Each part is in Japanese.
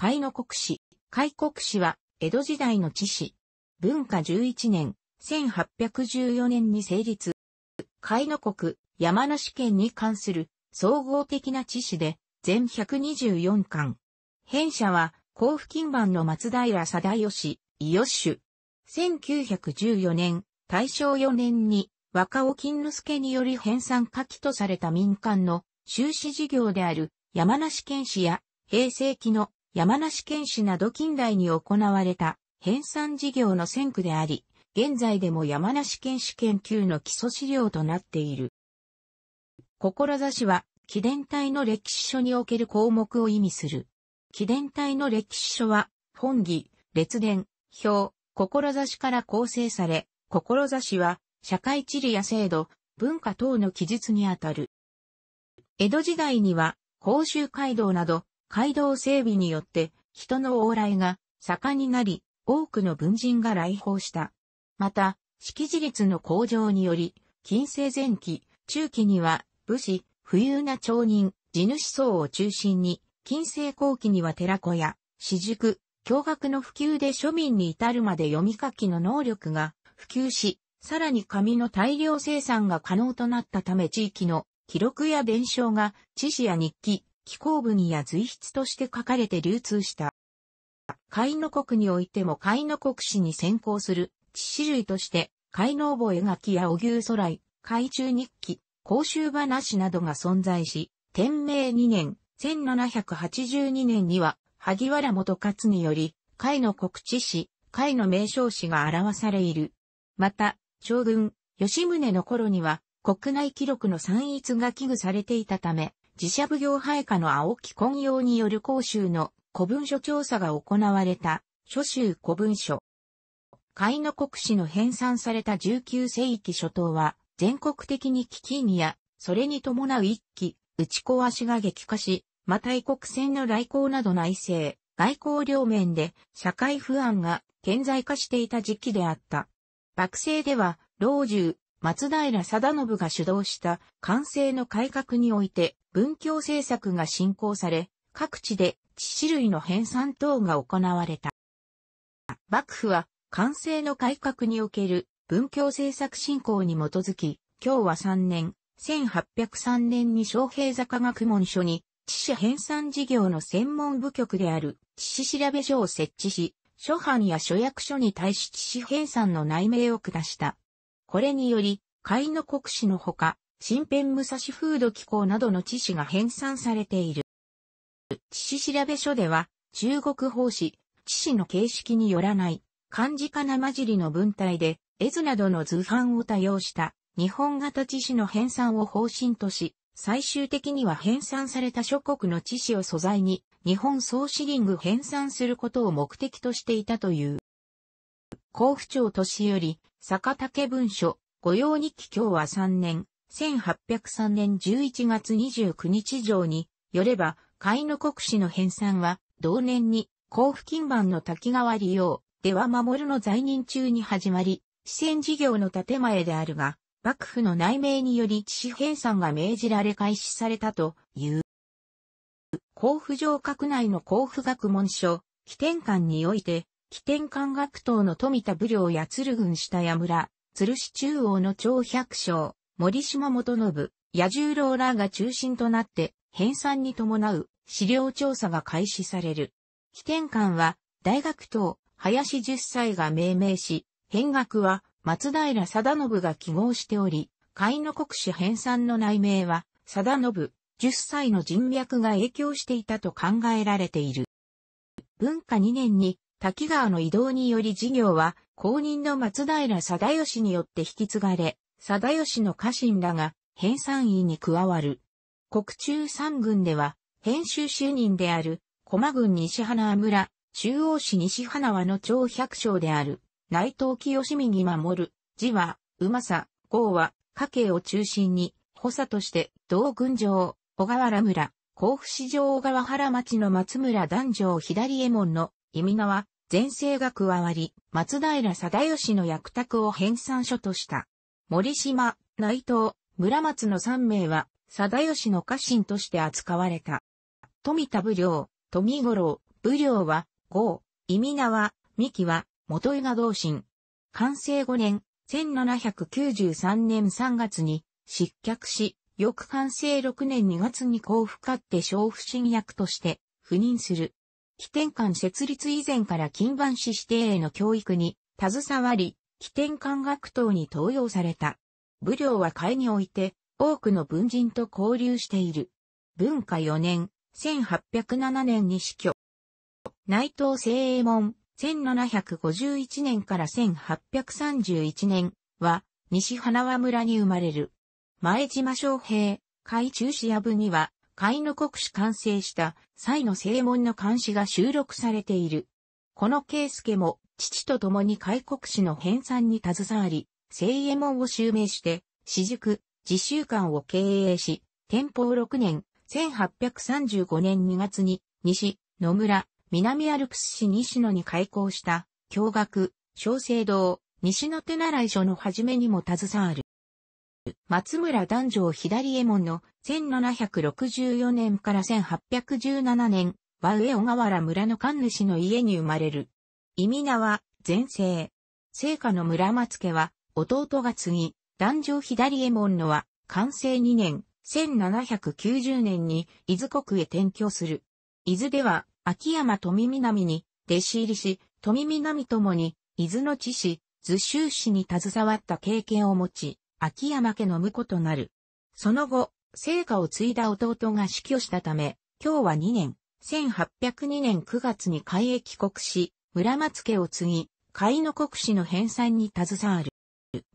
海の国史。海国史は、江戸時代の知史。文化11年、1814年に成立。海の国、山梨県に関する総合的な知史で、全124巻。編者は、甲府近番の松平貞義、伊義主。1914年、大正4年に、若尾金之助により編纂書きとされた民間の修士事業である山梨県史や平成期の山梨県市など近代に行われた編纂事業の先駆であり、現在でも山梨県市研究の基礎資料となっている。志は、記伝体の歴史書における項目を意味する。記伝体の歴史書は、本義、列伝、表、志から構成され、志は、社会地理や制度、文化等の記述にあたる。江戸時代には、甲州街道など、街道整備によって人の往来が盛んになり、多くの文人が来訪した。また、識字率の向上により、近世前期、中期には武士、富裕な町人、地主層を中心に、近世後期には寺子や、私塾、教学の普及で庶民に至るまで読み書きの能力が普及し、さらに紙の大量生産が可能となったため地域の記録や伝承が知事や日記、気行文や随筆として書かれて流通した。海の国においても海の国史に先行する、致死類として、海の覚え書きやお牛空い、海中日記、公衆話などが存在し、天明2年、1782年には、萩原元勝により、海の国知史、海の名称史が表されいる。また、将軍、吉宗の頃には、国内記録の散逸が危惧されていたため、自社奉行配下の青木根用による公衆の古文書調査が行われた、諸州古文書。海の国史の編纂された19世紀初頭は、全国的に飢饉や、それに伴う一揆、打ち壊しが激化し、また異国船の来航など内政、外交両面で社会不安が顕在化していた時期であった。幕政では、老中、松平定信が主導した官成の改革において文教政策が進行され、各地で致死類の編纂等が行われた。幕府は官成の改革における文教政策進行に基づき、今日は3年、1803年に昌平坂学問所に、知死編纂事業の専門部局である知死調べ所を設置し、諸藩や諸役所に対し知死編纂の内命を下した。これにより、海の国史のほか、新編武蔵風土機構などの知史が編纂されている。知史調べ書では、中国法史、知史の形式によらない、漢字かな混じりの文体で、絵図などの図版を多用した、日本型知史の編纂を方針とし、最終的には編纂された諸国の知史を素材に、日本総資リング編纂することを目的としていたという。甲府町年寄り、坂竹文書、御用日記今日は3年、1803年11月29日上に、よれば、海の国史の編纂は、同年に、甲府金版の滝川利用、では守の在任中に始まり、支川事業の建前であるが、幕府の内命により致死編纂が命じられ開始されたという。甲府城閣内の甲府学問書、起点館において、起点管学等の富田武良や鶴郡下谷村、鶴市中央の長百姓、森島元信、野十郎らが中心となって、編纂に伴う資料調査が開始される。起点館は、大学等、林十歳が命名し、編学は、松平貞信が記号しており、会の国史編纂の内名は、貞信、10歳の人脈が影響していたと考えられている。文化2年に滝川の移動により事業は、後任の松平貞義によって引き継がれ、貞義の家臣らが、編纂員に加わる。国中三軍では、編集主任である、駒軍西花村、中央市西花輪の長百姓である、内藤清美に守る、字は、うまさ、号は、家計を中心に、補佐として、道軍城、小河原村、甲府市場小川原町の松村男女左衛門の、意味名は、前世が加わり、松平定義の役宅を編纂書とした。森島、内藤、村松の三名は、定義の家臣として扱われた。富田武良、富五郎、武良は、郷、意味名は、三木は、元井が同心。完成5年、1793年3月に、失脚し、翌完成6年2月に甲府勝って小不審役として、赴任する。起点館設立以前から金板市指定への教育に携わり、起点館学等に登用された。武領は会において多くの文人と交流している。文化4年、1807年に死去。内藤聖英門、1751年から1831年は、西花輪村に生まれる。前島昌平、海中市や部には、海の国史完成した際の正門の監視が収録されている。この圭介も父と共に開国史の編纂に携わり、聖衛門を襲名して、私塾、自習館を経営し、天保6年、1835年2月に、西、野村、南アルプス市西野に開校した、教学、小生堂、西野手習い所の初めにも携わる。松村男女左衛門の1764年から1817年は上小河原村の神主の家に生まれる。意味名は前世。聖家の村松家は弟が継ぎ、男女左衛門のは完成2年、1790年に伊豆国へ転居する。伊豆では秋山富南に弟子入りし、富南ともに伊豆の地市、図州市に携わった経験を持ち、秋山家の婿となる。その後、聖火を継いだ弟が死去したため、今日は2年、1802年9月に海へ帰国し、村松家を継ぎ、海の国史の編纂に携わる。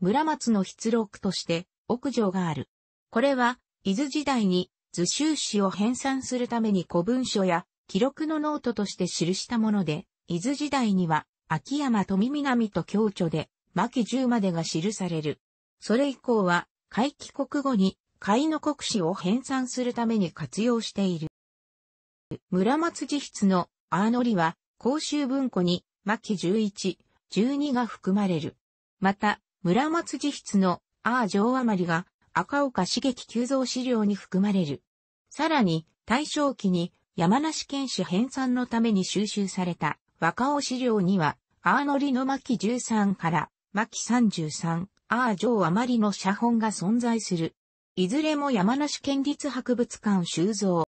村松の筆録として、屋上がある。これは、伊豆時代に図集史を編纂するために古文書や記録のノートとして記したもので、伊豆時代には、秋山富南と共著で、牧十までが記される。それ以降は、回帰国語に、海の国史を編纂するために活用している。村松自筆のアーノリは、公衆文庫に、巻11、12が含まれる。また、村松自筆のアー城余りが、赤岡刺激急増資料に含まれる。さらに、大正期に山梨県史編纂のために収集された若尾資料には、アーノリの巻13から巻33、アー上あまりの写本が存在する。いずれも山梨県立博物館収蔵。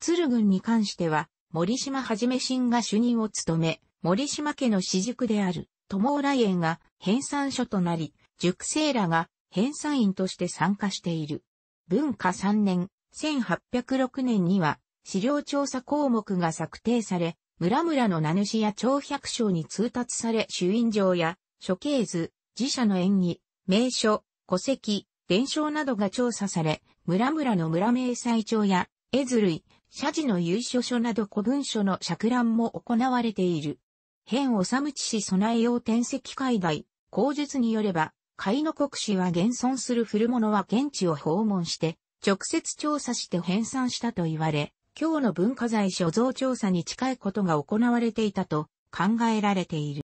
鶴群に関しては、森島はじめ新が主任を務め、森島家の私塾である、友浦園が編纂所となり、塾生らが編纂員として参加している。文化3年、1806年には、資料調査項目が策定され、村々の名主や長百姓に通達され、主印状や、処刑図、自社の縁技、名所、戸籍、伝承などが調査され、村々の村名祭帳や、絵図類、社寺の由緒書など古文書の釈乱も行われている。変治む知し、備え用天石海外、口述によれば、海の国史は現存する古物は現地を訪問して、直接調査して編纂したと言われ、今日の文化財所蔵調査に近いことが行われていたと考えられている。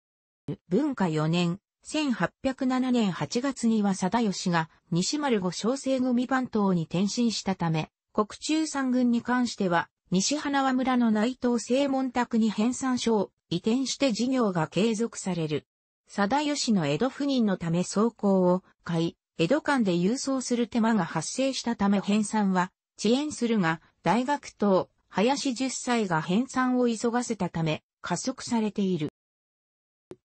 文化4年、1807年8月には貞義が西丸五小生組番頭に転身したため、国中三軍に関しては、西花輪村の内藤正門宅に編纂所を移転して事業が継続される。貞義の江戸赴任のため走行を買い、江戸間で郵送する手間が発生したため編纂は遅延するが、大学等、林十歳が編纂を急がせたため、加速されている。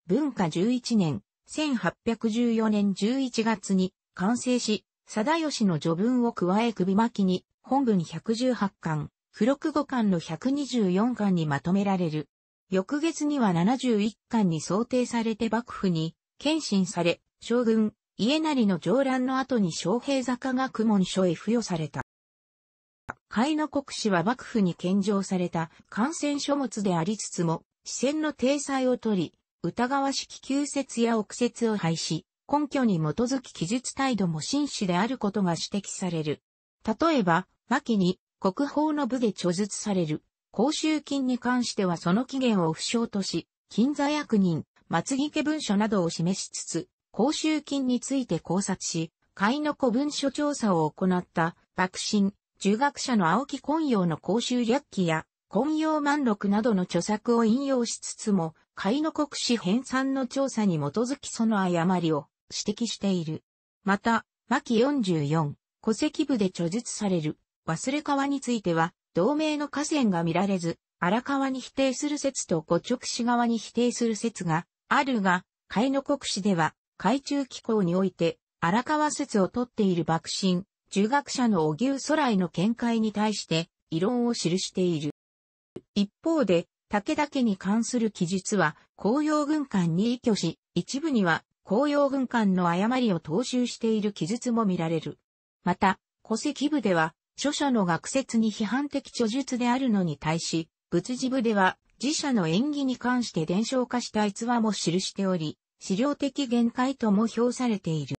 文化11年、1814年11月に完成し、貞義の序文を加え首巻きに本文118巻、付録五巻の124巻にまとめられる。翌月には71巻に想定されて幕府に献身され、将軍、家成の上乱の後に昌平坂学問所へ付与された。海の国史は幕府に献上された感染書物でありつつも、視線の体裁を取り、疑わしき旧説や憶説を廃し、根拠に基づき記述態度も真摯であることが指摘される。例えば、牧に国宝の部で著述される、公衆金に関してはその起源を不詳とし、金座役人、松木家文書などを示しつつ、公衆金について考察し、会の古文書調査を行った、幕臣、儒学者の青木根陽の公衆略記や、根陽万録などの著作を引用しつつも、海の国史編纂の調査に基づきその誤りを指摘している。また、巻44、戸籍部で著述される忘れ川については、同盟の河川が見られず、荒川に否定する説と五直市側に否定する説があるが、海の国史では、海中機構において、荒川説を取っている爆心、中学者の小牛空来の見解に対して、異論を記している。一方で、武田家に関する記述は、紅葉軍艦に依拠し、一部には、紅葉軍艦の誤りを踏襲している記述も見られる。また、戸籍部では、著者の学説に批判的著述であるのに対し、仏事部では、自社の演技に関して伝承化した逸話も記しており、資料的限界とも評されている。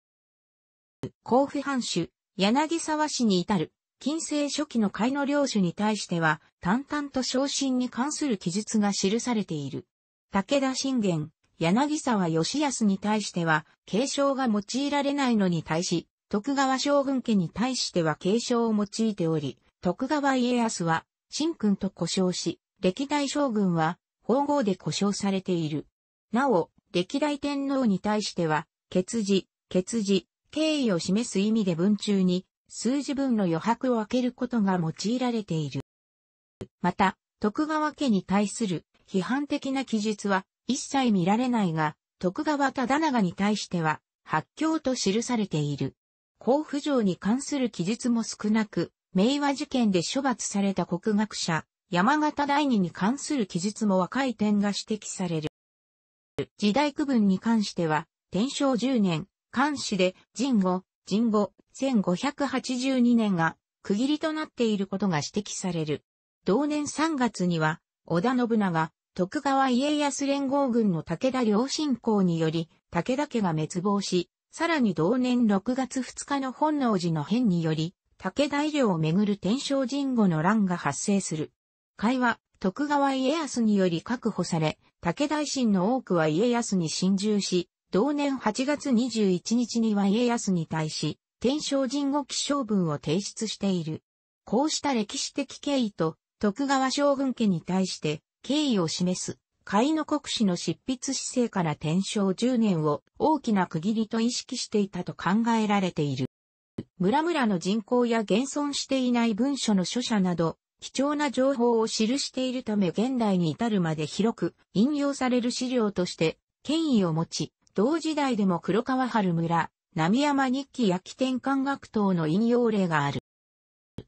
甲府藩主、柳沢氏に至る近世初期の海の領主に対しては、淡々と昇進に関する記述が記されている。武田信玄、柳沢義康に対しては、継承が用いられないのに対し、徳川将軍家に対しては継承を用いており、徳川家康は、新君と呼称し、歴代将軍は、皇后で呼称されている。なお、歴代天皇に対しては、血字、血字、敬意を示す意味で文中に、数字分の余白を開けることが用いられている。また、徳川家に対する批判的な記述は一切見られないが、徳川忠長に対しては、発狂と記されている。甲府城に関する記述も少なく、明和事件で処罰された国学者、山形第二に関する記述も若い点が指摘される。時代区分に関しては、天正10年、漢詩で、神後、人母1582年が区切りとなっていることが指摘される。同年3月には、織田信長、徳川家康連合軍の武田良信公により、武田家が滅亡し、さらに同年6月2日の本能寺の変により、武田医療をめぐる天正神後の乱が発生する。会話、徳川家康により確保され、武田維新の多くは家康に侵入し、同年8月21日には家康に対し、天正神後記章文を提出している。こうした歴史的経緯と、徳川将軍家に対して、敬意を示す、甲の国史の執筆姿勢から天正10年を大きな区切りと意識していたと考えられている。村々の人口や現存していない文書の著者など、貴重な情報を記しているため現代に至るまで広く引用される資料として、権威を持ち、同時代でも黒川春村、浪山日記焼き天官学等の引用例がある。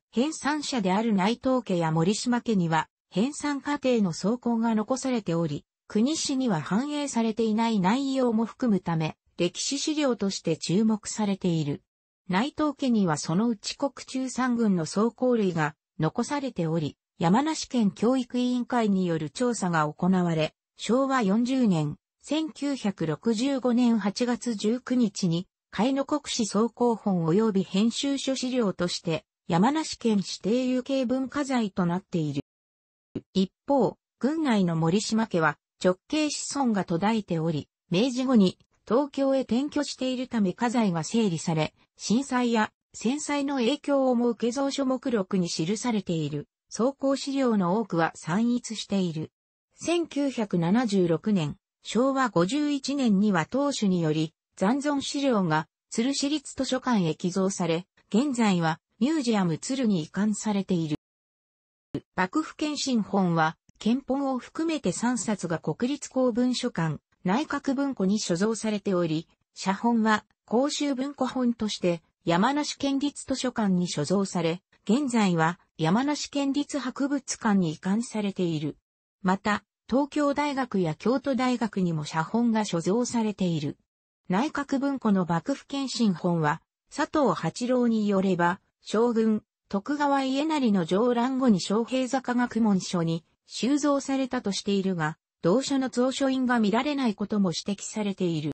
編纂者である内藤家や森島家には、編纂過程の草稿が残されており、国史には反映されていない内容も含むため、歴史資料として注目されている。内藤家にはそのうち国中三軍の草稿類が残されており、山梨県教育委員会による調査が行われ、昭和40年、1965年8月19日に、海の国史総合本及び編集書資料として、山梨県指定有形文化財となっている。一方、郡内の森島家は直系子孫が途絶えており、明治後に東京へ転居しているため家財が整理され、震災や戦災の影響をも受け蔵書目録に記されている、総行資料の多くは散逸している。1976年、昭和51年には当主により残存資料が鶴市立図書館へ寄贈され、現在はミュージアム鶴に移管されている。幕府検診本は、憲本を含めて3冊が国立公文書館、内閣文庫に所蔵されており、写本は公衆文庫本として山梨県立図書館に所蔵され、現在は山梨県立博物館に移管されている。また、東京大学や京都大学にも写本が所蔵されている。内閣文庫の幕府検診本は、佐藤八郎によれば、将軍、徳川家成の上乱後に昌平坂学問書に収蔵されたとしているが、同書の蔵書印が見られないことも指摘されている。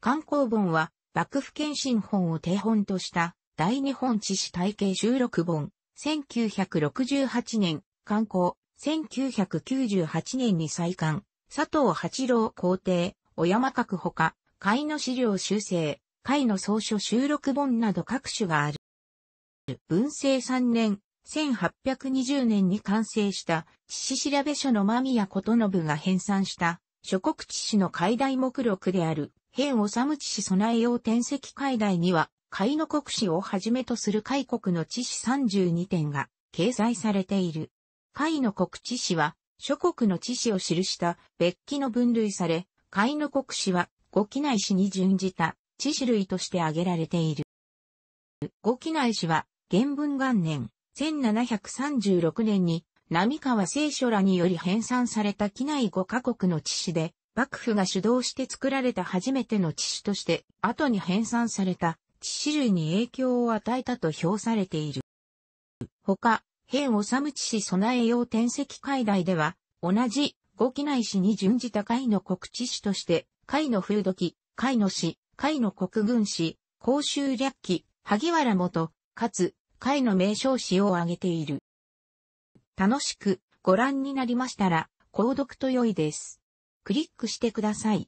観光本は、幕府検診本を定本とした、大日本知識体系収録本、1968年、観光、1998年に再刊、佐藤八郎皇帝、小山閣ほか、会の資料修正、会の総書収録本など各種がある。文政3年、1820年に完成した、地史調べ書の間宮ことのが編纂した、諸国地史の解題目録である、編おさむ地史備え用転籍解題には、会の国史をはじめとする海国の地史32点が掲載されている。解の国知史は、諸国の知史を記した別記の分類され、解の国史は、五機内史に準じた知史類として挙げられている。五機内史は、元文元年、1736年に、並川聖書らにより編纂された機内5カ国の知史で、幕府が主導して作られた初めての知史として、後に編纂された知史類に影響を与えたと評されている。他、辺を治市備え用天石海外では、同じ、五機内市に準じた海の国知市として、海の風土期、海の市、海の国軍市、公衆略記、萩原元、かつ、海の名称市を挙げている。楽しくご覧になりましたら、購読と良いです。クリックしてください。